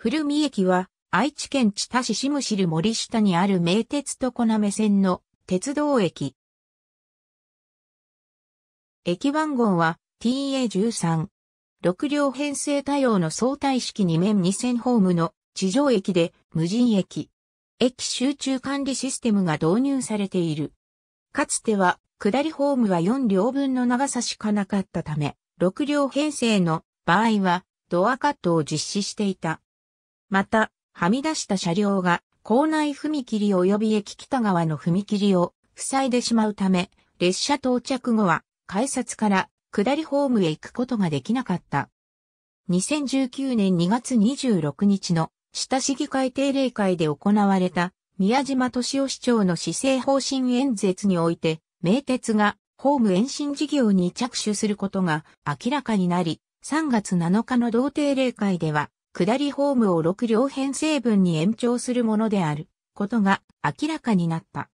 古見駅は、愛知県知多市下むしる森下にある名鉄と小滑線の鉄道駅。駅番号は TA13。6両編成多様の相対式2面2線ホームの地上駅で無人駅。駅集中管理システムが導入されている。かつては、下りホームは4両分の長さしかなかったため、6両編成の場合はドアカットを実施していた。また、はみ出した車両が校内踏切及び駅北側の踏切を塞いでしまうため、列車到着後は改札から下りホームへ行くことができなかった。2019年2月26日の下市議会定例会で行われた宮島敏夫市長の施政方針演説において、名鉄がホーム延伸事業に着手することが明らかになり、3月7日の同定例会では下りホームを6両編成分に延長するものであることが明らかになった。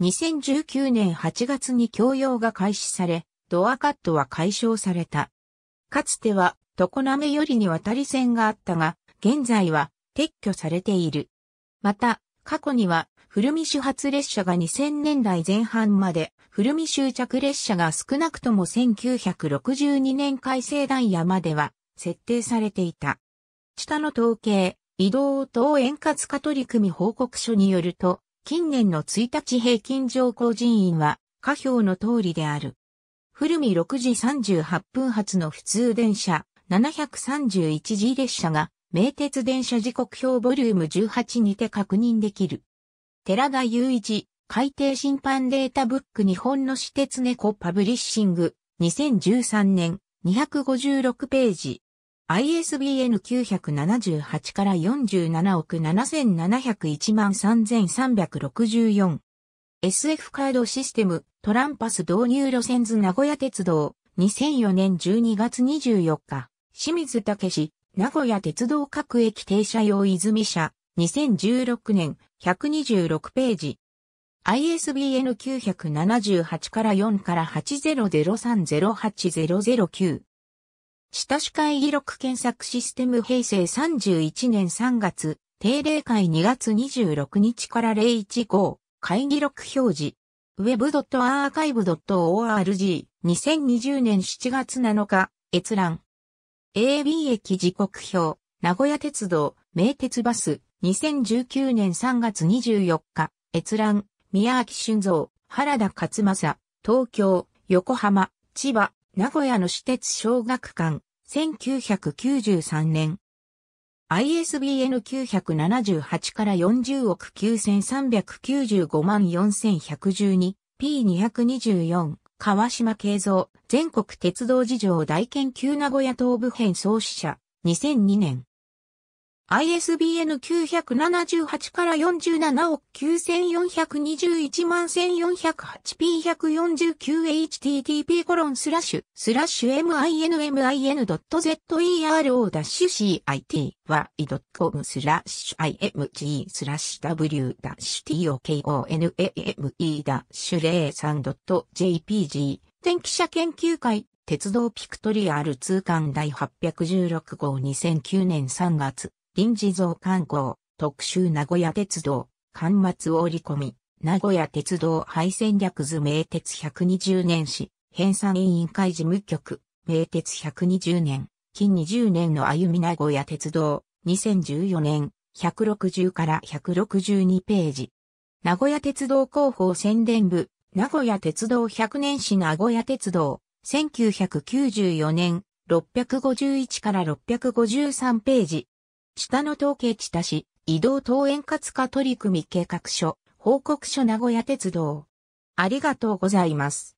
2019年8月に供用が開始され、ドアカットは解消された。かつては、常滑よりに渡り線があったが、現在は撤去されている。また、過去には、古見始発列車が2000年代前半まで、古見終着列車が少なくとも1962年改正ダイヤまでは設定されていた。下の統計、移動等円滑化取り組み報告書によると、近年の1日平均上行人員は、下表の通りである。古見6時38分発の普通電車、731 g 列車が、名鉄電車時刻表ボリューム18にて確認できる。寺田雄一、海底審判データブック日本の私鉄猫パブリッシング、2013年、256ページ。ISBN 978から47億7701万3364。SF カードシステムトランパス導入路線図名古屋鉄道2004年12月24日。清水武史名古屋鉄道各駅停車用泉社2016年126ページ。ISBN 978から4から8 0 0 3 0 8 0 0 9下司会議録検索システム平成31年3月、定例会2月26日から015、会議録表示。web.archive.org 2020年7月7日、閲覧。AB 駅時刻表、名古屋鉄道、名鉄バス、2019年3月24日、閲覧、宮脇俊造、原田勝正、東京、横浜、千葉、名古屋の私鉄小学館、1993年。ISBN 978から40億9395万 4112P224 川島慶三全国鉄道事情大研究名古屋東部編創始者2002年 ISBN 978から47億9421万 1408p149http コロンスラッシュスラッシュ minmin.zero-cit は i c o m スラッシュ img スラッシュ w-tokonaeme-03.jpg 天気者研究会鉄道ピクトリアル通関第816号2009年3月臨時増刊号、特集名古屋鉄道、刊末折織り込み、名古屋鉄道廃線略図名鉄120年史、編纂委員会事務局、名鉄120年、近20年の歩み名古屋鉄道、2014年、160から162ページ。名古屋鉄道広報宣伝部、名古屋鉄道100年史名古屋鉄道、1994年、651から653ページ。下の統計地田市、移動等円滑化取り組み計画書、報告書名古屋鉄道。ありがとうございます。